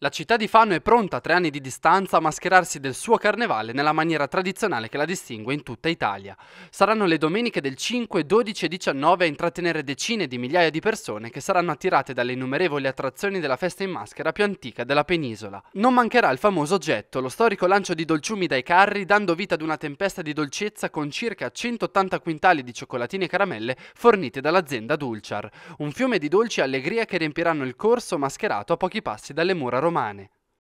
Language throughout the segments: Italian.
La città di Fano è pronta a tre anni di distanza a mascherarsi del suo carnevale nella maniera tradizionale che la distingue in tutta Italia. Saranno le domeniche del 5, 12 e 19 a intrattenere decine di migliaia di persone che saranno attirate dalle innumerevoli attrazioni della festa in maschera più antica della penisola. Non mancherà il famoso getto, lo storico lancio di dolciumi dai carri, dando vita ad una tempesta di dolcezza con circa 180 quintali di cioccolatini e caramelle fornite dall'azienda Dulciar. Un fiume di dolci e allegria che riempiranno il corso mascherato a pochi passi dalle mura romane romane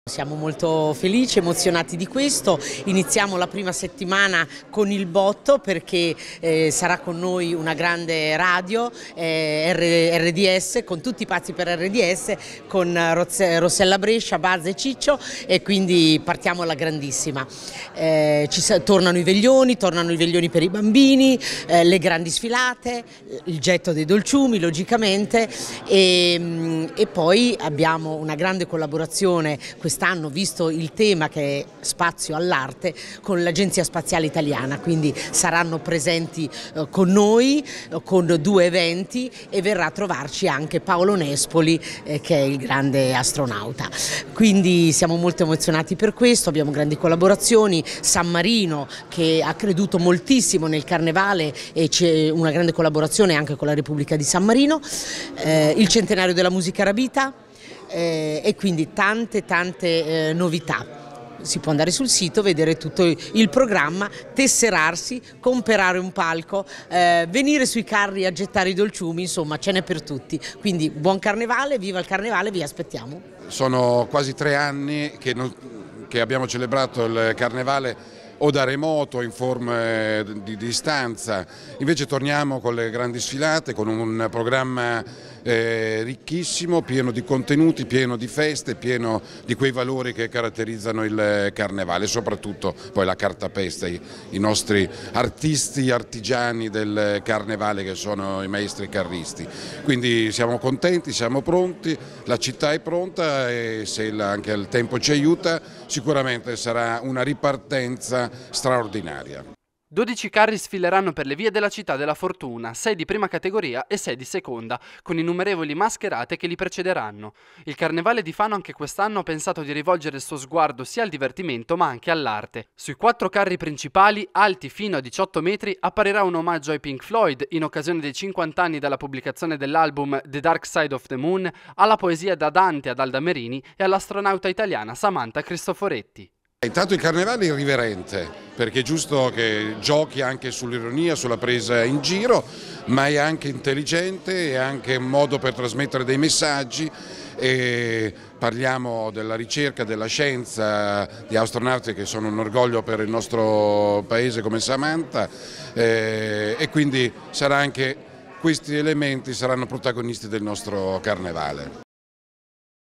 siamo molto felici, emozionati di questo, iniziamo la prima settimana con il botto perché eh, sarà con noi una grande radio eh, RDS con tutti i pazzi per RDS con Rozze, Rossella Brescia, Baz e Ciccio e quindi partiamo alla grandissima. Eh, ci, tornano i veglioni, tornano i veglioni per i bambini, eh, le grandi sfilate, il getto dei dolciumi logicamente e, mm, e poi abbiamo una grande collaborazione questa quest'anno, visto il tema che è spazio all'arte, con l'Agenzia Spaziale Italiana, quindi saranno presenti eh, con noi, eh, con due eventi e verrà a trovarci anche Paolo Nespoli eh, che è il grande astronauta. Quindi siamo molto emozionati per questo, abbiamo grandi collaborazioni, San Marino che ha creduto moltissimo nel carnevale e c'è una grande collaborazione anche con la Repubblica di San Marino, eh, il centenario della musica arabita, eh, e quindi tante tante eh, novità si può andare sul sito, vedere tutto il programma, tesserarsi, comprare un palco, eh, venire sui carri a gettare i dolciumi, insomma ce n'è per tutti. Quindi buon carnevale, viva il carnevale, vi aspettiamo. Sono quasi tre anni che, non, che abbiamo celebrato il carnevale o da remoto in forme di distanza, invece torniamo con le grandi sfilate, con un programma eh, ricchissimo, pieno di contenuti, pieno di feste, pieno di quei valori che caratterizzano il carnevale, soprattutto poi la cartapesta, i, i nostri artisti, artigiani del carnevale che sono i maestri carristi. Quindi siamo contenti, siamo pronti, la città è pronta e se anche il tempo ci aiuta sicuramente sarà una ripartenza straordinaria. 12 carri sfileranno per le vie della città della fortuna, 6 di prima categoria e 6 di seconda, con innumerevoli mascherate che li precederanno. Il Carnevale di Fano anche quest'anno ha pensato di rivolgere il suo sguardo sia al divertimento ma anche all'arte. Sui quattro carri principali, alti fino a 18 metri, apparirà un omaggio ai Pink Floyd in occasione dei 50 anni dalla pubblicazione dell'album The Dark Side of the Moon, alla poesia da Dante ad Alda e all'astronauta italiana Samantha Cristoforetti. Intanto il carnevale è irriverente perché è giusto che giochi anche sull'ironia, sulla presa in giro, ma è anche intelligente, è anche un modo per trasmettere dei messaggi e parliamo della ricerca, della scienza, di astronauti che sono un orgoglio per il nostro paese come Samantha eh, e quindi anche, questi elementi saranno protagonisti del nostro carnevale.